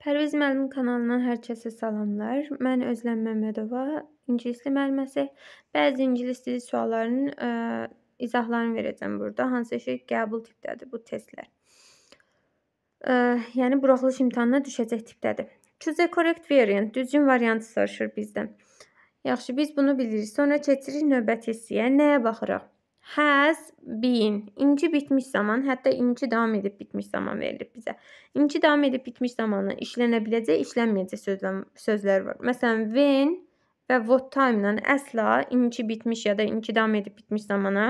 Pərviz müəllim kanalından hər kəsə salamlar. Mən Özləm Məmmədova, ingilis dili müəlliməsi. Bəzi ingilis dili suallarının ə, e, izahlarını verəcəm burada. Hansı ki, qəbul tipdədir bu testlər. Ə, e, yəni buraxılış imtahanına düşəcək tipdədir. Choose a correct variant, düzgün variantı soruşur bizdən. Yaxşı, biz bunu bilirik. Sonra keçirik növbəti hissəyə. Nəyə baxırıq? Has been. İnci bitmiş zaman, hətta inci davam edib bitmiş zaman verilib bizə. İnci davam edib bitmiş zamanla işlənə biləcək, işlənməyəcək sözlər, sözlər var. Məsələn, when və what time-la əsla inci bitmiş ya da inci davam edib bitmiş zamana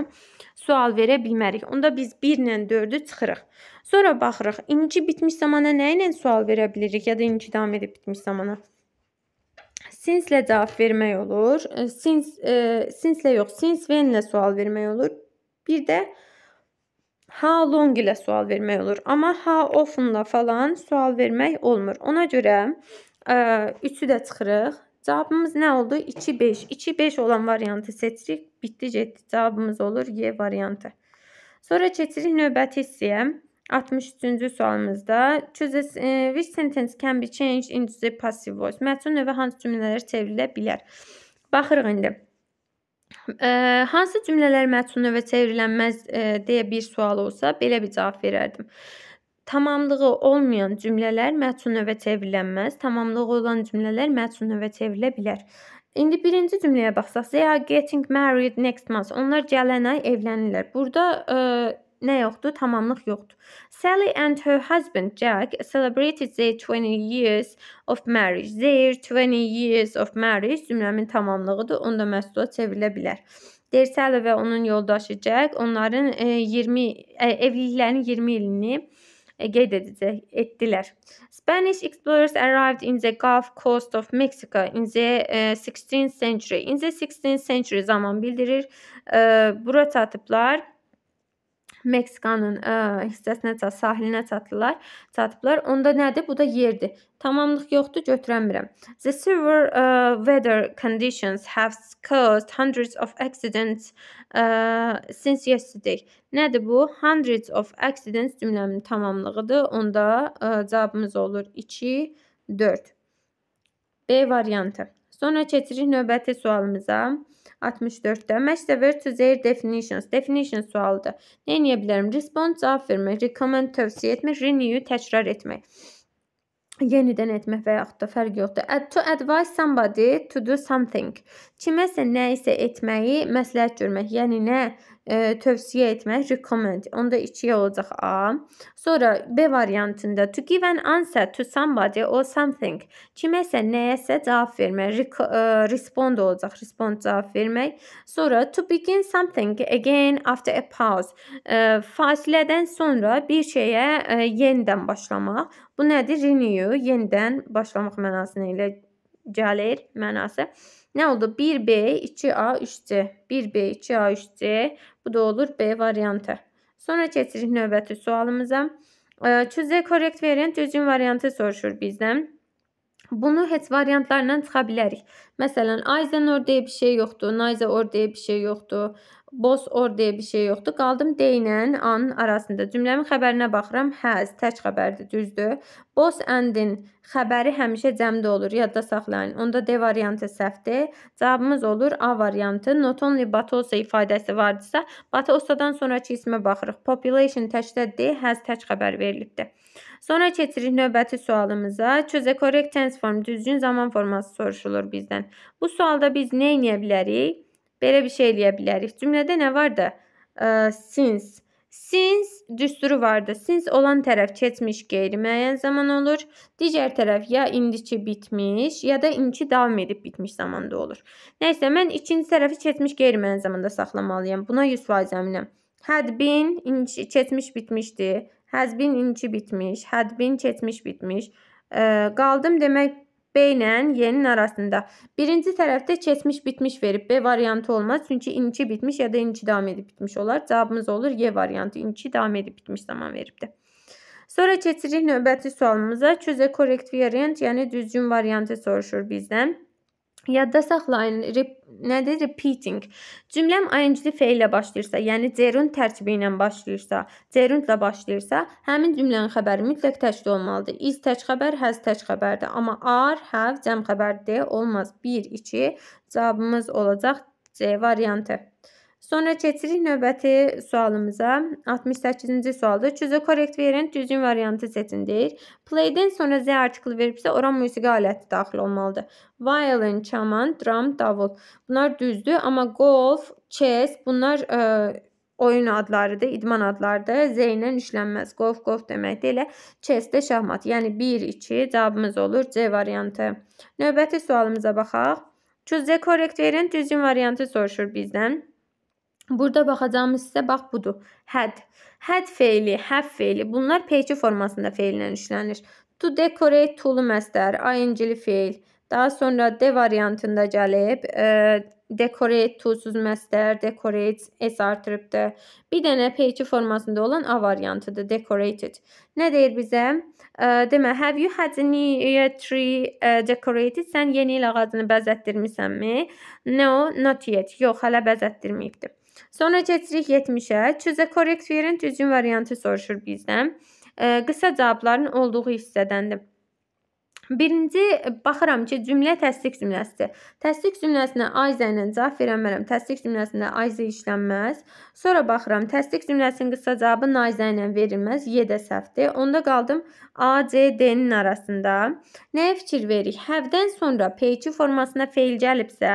sual verə bilmərik. Onda biz 1 ilə 4-ü çıxırıq. Sonra baxırıq, inci bitmiş zamana nə ilə sual verə bilirik ya da inci davam edib bitmiş zamana? Since-lə cavab vermək olur. E, since, e, since-lə yox, since when-lə sual vermək olur. Bir də how long ilə sual vermək olur. Amma how often-la falan sual vermək olmur. Ona görə e, üçü də çıxırıq. Cavabımız nə oldu? 2-5. 2-5 olan variantı seçirik. Bitdi, getdi. Cavabımız olur Y variantı. Sonra keçirik növbəti hissəyə. 63-cü sualımızda choose a, e, which sentence can be changed into passive voice. Mətn növü hansı cümlələrə çevrilə bilər? Baxırıq indi. Ə, e, hansı cümlələr mətn növə çevrilənməz ə, e, deyə bir sual olsa, belə bir cavab verərdim. Tamamlığı olmayan cümlələr mətn növə çevrilənməz, tamamlığı olan cümlələr mətn növə çevrilə bilər. İndi birinci cümləyə baxsaq, they are getting married next month. Onlar gələn ay evlənirlər. Burada ə, nə yoxdur, tamamlıq yoxdur. Sally and her husband Jack celebrated their 20 years of marriage. Their 20 years of marriage cümləmin tamamlığıdır. Onda məhsula çevrilə bilər. Deyir Sally və onun yoldaşı Jack onların 20 e, e, evliliklərinin 20 ilini e, qeyd edəcək etdilər. Spanish explorers arrived in the Gulf Coast of Mexico in the uh, 16th century. In the 16th century zaman bildirir. Uh, bura çatıblar. Meksikanın ə, hissəsinə çat, sahilinə çatdılar, çatıblar. Onda nədir? Bu da yerdir. Tamamlıq yoxdur, götürəmirəm. The severe uh, weather conditions have caused hundreds of accidents uh, since yesterday. Nədir bu? Hundreds of accidents cümləmin tamamlığıdır. Onda ə, cavabımız olur 2 4. B variantı. Sonra keçirik növbəti sualımıza. 64-də məktəb ver to their definitions. Definition sualıdır. Nə edə bilərəm? Respond cavab vermək, recommend tövsiyə etmək, renew təkrar etmək. Yenidən etmək və yaxud da fərq yoxdur. Ad, to advise somebody to do something. Kiməsə nə isə etməyi məsləhət görmək. Yəni nə e, tövsiyə etmək recommend. Onda 2 olacaq A. Sonra B variantında to give an answer to somebody or something. Kiməsə, nəyəsə cavab vermək. Re e, respond olacaq. Respond cavab vermək. Sonra to begin something again after a pause. E, fasilədən sonra bir şeyə e, yenidən başlamaq. Bu nədir? Renew, yenidən başlamaq mənasını ilə gəlir mənası. Nə oldu? 1B, 2A, 3C. 1B, 2A, 3C. Bu da olur B variantı. Sonra keçirik növbəti sualımıza. Choose correct variant düzgün variantı soruşur bizdən. Bunu heç variantlarla çıxa bilərik. Məsələn, Aizen or deyə bir şey yoxdur, Naize or deyə bir şey yoxdur. Boz or deyə bir şey yoxdur. Qaldım D ilə A-nın arasında. Cümləmin xəbərinə baxıram. Has, tək xəbərdir, düzdür. Boz and-in xəbəri həmişə cəmdə olur, yadda saxlayın. Onda D variantı səhvdir. Cavabımız olur A variantı. Not only but also ifadəsi vardısa, but also-dan sonraki ismə baxırıq. Population təkdə D, has tək xəbər verilibdir. Sonra keçirik növbəti sualımıza. Choose a correct tense form, düzgün zaman forması soruşulur bizdən. Bu sualda biz nə edə bilərik? Belə bir şey eləyə bilərik. Cümlədə nə vardı? Since. Since düsturu vardı. Since olan tərəf keçmiş qeyri-müəyyən zaman olur. Digər tərəf ya indiki bitmiş, ya da indiki davam edib bitmiş zamanda olur. Nəysə, mən ikinci tərəfi keçmiş qeyri-müəyyən zamanda saxlamalıyam. Buna 100% əminəm. Had been indiki keçmiş bitmişdi. Has been indiki bitmiş. Had been keçmiş bitmiş. E, qaldım demək B ilə Y-nin arasında. Birinci tərəfdə keçmiş bitmiş verib. B variantı olmaz. Çünki inki bitmiş ya da inki davam edib bitmiş olar. Cavabımız olur Y variantı. İnki davam edib bitmiş zaman veribdir. Sonra keçirik növbəti sualımıza. Choose a correct variant, yəni düzgün variantı soruşur bizdən. Yadda saxlayın, rep nədir? Repeating. Cümləm ing-li feillə başlayırsa, yəni gerund tərkibi ilə başlayırsa, gerundla başlayırsa, həmin cümlənin xəbəri mütləq təkli olmalıdır. Is tək xəbər, has tək xəbərdir. Amma are, have cəm xəbərdir. Olmaz. 1, 2 cavabımız olacaq C variantı. Sonra keçirik növbəti sualımıza. 68-ci sualdır. Cüzü korrekt verin, düzgün variantı seçin deyir. Play-dən sonra Z artikli veribsə, oran musiqi aləti daxil olmalıdır. Violin, çaman, drum, davul. Bunlar düzdür, amma golf, chess bunlar ə, e, oyun adlarıdır, idman adlarıdır. Z ilə işlənməz. Golf, golf deməkdir. Elə chess də şahmat. Yəni 1 2 cavabımız olur C variantı. Növbəti sualımıza baxaq. Cüzə korrekt verin, düzgün variantı soruşur bizdən. Burada baxacağımız isə bax budur. Had. Had feili, have hə feili. Bunlar peyçi formasında feillə işlənir. To decorate to-lu məstər, ing-li feil. Daha sonra D variantında gəlib, e, decorate to-suz məstər, decorates, s artırıbdır. Bir dənə peyçi formasında olan A variantıdır, decorated. Nə deyir bizə? E, demə, have you had any uh, tree e, decorated? Sən yeni il ağacını bəzətdirmisənmi? No, not yet. Yox, hələ bəzətdirməyibdir. Sonra keçirik 70-ə. Choose a correct variant düzgün variantı soruşur bizdən. Qısa cavabların olduğu hissədəndir. Birinci, e, baxıram ki, cümlə təsdiq cümləsidir. Təsdiq cümləsinə Ayzə ilə cavab verəmərəm. Təsdiq cümləsində Ayzə işlənməz. Sonra baxıram, təsdiq cümləsinin qısa cavabı Nayzə ilə verilməz. Y də səhvdir. Onda qaldım A, C, D-nin arasında. Nəyə fikir veririk? Həvdən sonra P2 formasına feil gəlibsə,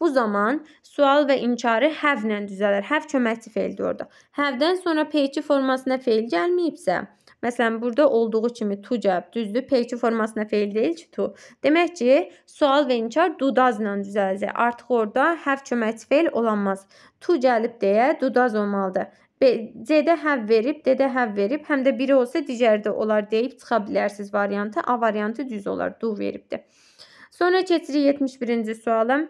bu zaman sual və inkarı həvlə düzələr. Həv köməkçi feildir orada. Həvdən sonra P2 formasına feil gəlməyibsə, Məsələn, burada olduğu kimi to cəb, düzdür? PQ formasında feil deyil ki, to. Demək ki, sual və inkar do does ilə düzələcək. Artıq orada have köməkçi feil olanmaz. To gəlib deyə do does olmalıdır. C-də həv verib, D-də həv verib, həm də biri olsa digəri də olar deyib çıxa bilərsiniz variantı. A variantı düz olar, do veribdir. Sonra keçirik 71-ci suala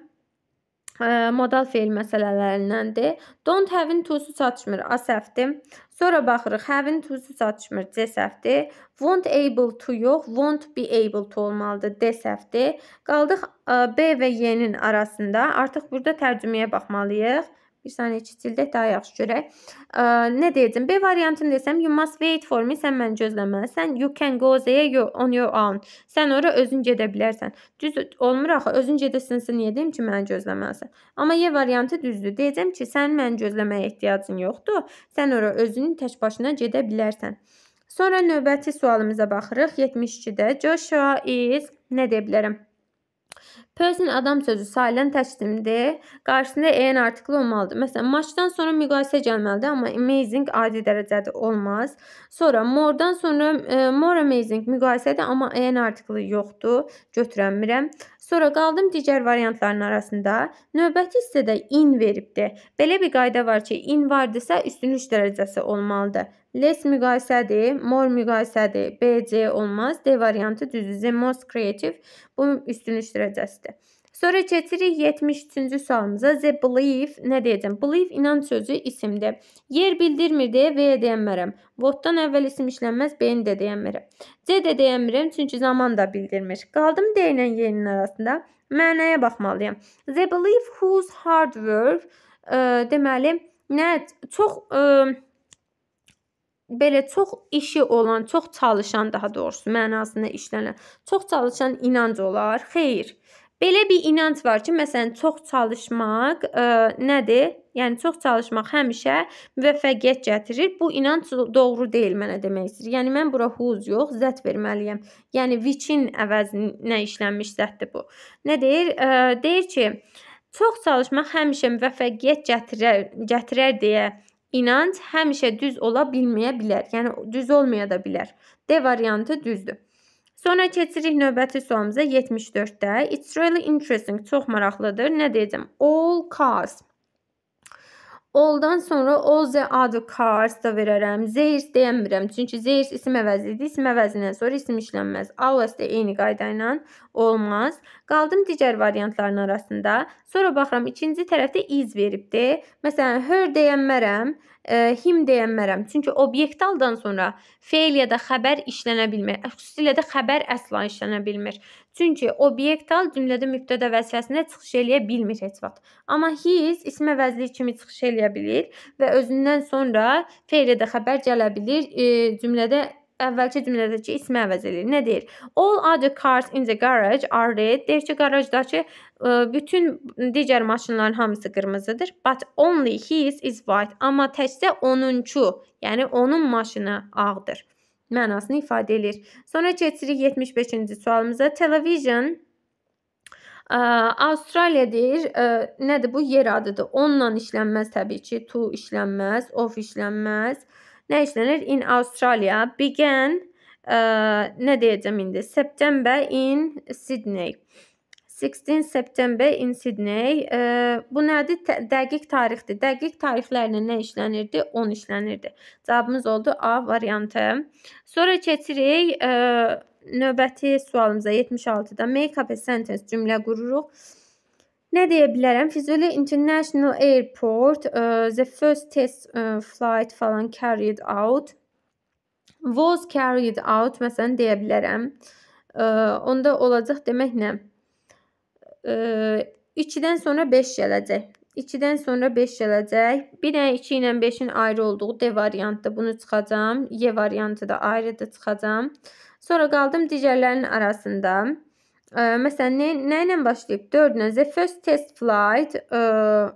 modal feil məsələlərindəndir. Don't have-in to-su çatışmır, A səhvdir. Sonra baxırıq, have-in to-su çatışmır, C səhvdir. Won't able to yox, won't be able to olmalıdır, D səhvdir. Qaldıq e, B və Y-nin arasında. Artıq burada tərcüməyə baxmalıyıq. Bir saniyə kiçildək, daha yaxşı görək. E, nə deyəcəm? B variantını desəm, you must wait for me. Sən məni gözləməlisən. You can go there on your own. Sən ora özün gedə bilərsən. Düz olmur axı. Özün gedəsinsə niyə deyim ki, məni gözləməlisən? Amma Y variantı düzdür. Deyəcəm ki, sən məni gözləməyə ehtiyacın yoxdur. Sən ora özün tək başına gedə bilərsən. Sonra növbəti sualımıza baxırıq. 72-də Joshua is nə deyə bilərəm? Person adam sözü sayılan təkdimdir. Qarşısında en artikli olmalıdır. Məsələn, maçdan sonra müqayisə gəlməlidir, amma amazing adi dərəcədə olmaz. Sonra moredan sonra e, more amazing müqayisədir, amma en artikli yoxdur. Götürəmirəm. Sonra qaldım digər variantların arasında. Növbəti hissədə in veribdir. Belə bir qayda var ki, in vardısa üstün 3 dərəcəsi olmalıdır. Less müqayisədir, more müqayisədir, BC olmaz. D variantı düzdür. The most creative bu üstün 3 dərəcəsidir deməkdir. Sonra keçirik 73-cü sualımıza. The belief nə deyəcəm? Belief inanc sözü isimdir. Yer bildirmir deyə V deyənmərəm. What-dan əvvəl isim işlənməz, B-ni də deyənmirəm. C də deyənmirəm, çünki zaman da bildirmir. Qaldım D ilə Y-nin arasında. Mənaya baxmalıyam. The belief whose hard work ə, e, deməli, nə çox ə, e, belə çox işi olan, çox çalışan daha doğrusu mənasında işlənən, çox çalışan inanc olar. Xeyr. Belə bir inanc var ki, məsələn, çox çalışmaq ə, e, nədir? Yəni çox çalışmaq həmişə müvəffəqiyyət gətirir. Bu inanc doğru deyil mənə demək istəyir. Yəni mən bura whose yox, that verməliyəm. Yəni which-in əvəzinə işlənmiş zətdir bu. Nə deyir? Ə, e, deyir ki, çox çalışmaq həmişə müvəffəqiyyət gətirər, gətirər deyə inanc həmişə düz ola bilməyə bilər. Yəni düz olmaya da bilər. D variantı düzdür. Sonra keçirik növbəti sualımıza 74-də. It's really interesting. Çox maraqlıdır. Nə deyəcəm? All cars. Alldan sonra all the other cars da verərəm. Theirs deyəmirəm. Çünki theirs isim əvəzidir. İsim əvəzindən sonra isim işlənməz. Always də eyni qayda ilə olmaz. Qaldım digər variantların arasında. Sonra baxıram ikinci tərəfdə is veribdi. Məsələn, her deyənmərəm, e, him deyənmərəm. Çünki obyektaldan sonra feil ya da xəbər işlənə bilmir. Xüsusilə də xəbər əsla işlənə bilmir. Çünki obyektal cümlədə mübtədə vəzifəsində çıxış eləyə bilmir heç vaxt. Amma his ismə vəzlik kimi çıxış eləyə bilir və özündən sonra feil ya da xəbər gələ bilir. E, cümlədə əvvəlki cümlədəki ismi əvəz eləyir. Nə deyir? All other cars in the garage are red. Deyir ki, qarajdakı e, bütün digər maşınların hamısı qırmızıdır. But only his is white. Amma təkcə onuncu, yəni onun maşını ağdır mənasını ifadə eləyir. Sonra keçirik 75-ci sualımıza. Television Ə, e, Avstraliya deyir, ə, e, nədir bu yer adıdır. Onunla işlənməz təbii ki, to işlənməz, of işlənməz. Ə, nə işlənir? In Australia began ə, nə deyəcəm indi? September in Sydney. 16 September in Sydney. Ə, bu nədir? T dəqiq tarixdir. Dəqiq tarixlərlə nə işlənirdi? 10 işlənirdi. Cavabımız oldu A variantı. Sonra keçirik ə, növbəti sualımıza 76-da make up a sentence cümlə qururuq. Nə deyə bilərəm? Füzuli International Airport, uh, the first test uh, flight falan carried out was carried out məsələn deyə bilərəm. Uh, e, onda olacaq demək nə? Uh, 2-dən sonra 5 gələcək. 2-dən sonra 5 gələcək. Bir dənə 2 ilə 5-in ayrı olduğu D variantı bunu çıxacağım. Y variantı da ayrıdır çıxacağım. Sonra qaldım digərlərinin arasında. Ə, məsələn, nə, nə ilə başlayıb? 4-lə the first test flight, ə,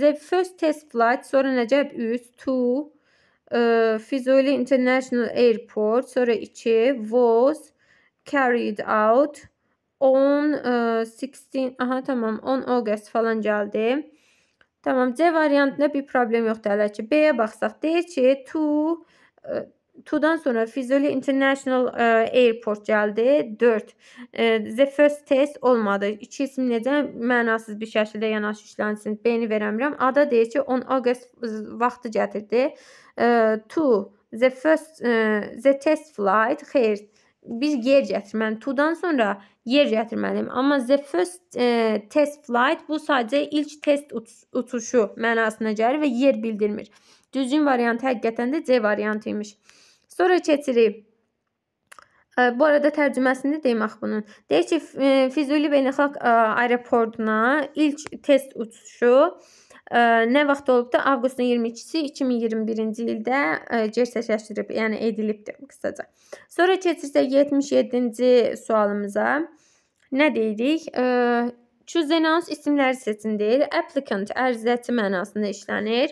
the first test flight, sonra nə gəlib? 3, to, ə, Füzuli International Airport, sonra 2, was carried out on ə, 16, aha tamam, 10 August falan gəldi. Tamam, C variantında bir problem yoxdur hələ ki. B-yə baxsaq, deyir ki, to ə, 2-dan sonra Füzuli International e, Airport gəldi. 4. E, the first test olmadı. İki isim necə mənasız bir şəkildə yanaşı işlənsin. B-ni verəmirəm. Ada deyir ki, 10 avqust vaxtı gətirdi. 2. E, the first the test flight. Xeyr. Bir yer gətirməliyim. To-dan sonra yer gətirməliyim. Amma the first e, test flight bu sadəcə ilk test uçuşu mənasına gəlir və yer bildirmir. Düzgün variant həqiqətən də C variantı imiş. Sonra keçirik. Bu arada tərcüməsini deyim axı bunun. Deyir ki, e, Füzuli Beynəlxalq e, Aeroportuna ilk test uçuşu e, nə vaxt olubdur? Avqustun 22-si 2021-ci ildə gerçəkləşdirib, yəni edilibdir qısaca. Sonra keçirsək 77-ci sualımıza. Nə deyirik? Choose isimləri seçin deyil. Applicant ərizəçi mənasında işlənir.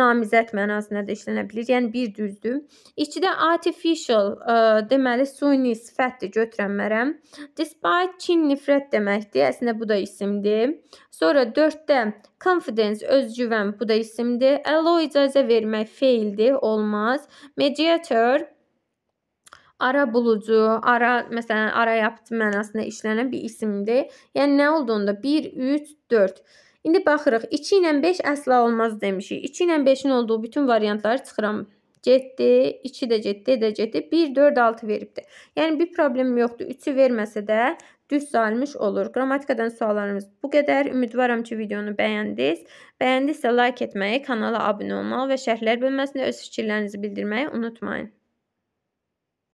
Namizəd mənasında da işlənə bilir. Yəni bir düzdür. İçidə artificial, ə, e, deməli suni sifətdir götürən mərəm. Despite kin nifrət deməkdir. Əslində bu da isimdir. Sonra 4-də confidence özgüvən bu da isimdir. Allow icazə vermək feildir, olmaz. Mediator ara bulucu, ara məsələn ara yapıcı mənasında işlənən bir isimdir. Yəni nə olduğunda 1 3 4 İndi baxırıq. 2 ilə 5 əsla olmaz demişik. 2 ilə 5-in olduğu bütün variantları çıxıram. Getdi, 2 də getdi, də getdi. 1 4 6 veribdi. Yəni bir problem yoxdur. 3-ü verməsə də düz salmış olur. Qrammatikadan suallarımız bu qədər. Ümidvaram ki, videonu bəyəndiniz. Bəyəndinizsə like etməyi, kanala abunə olmağı və şərhlər bölməsində öz fikirlərinizi bildirməyi unutmayın.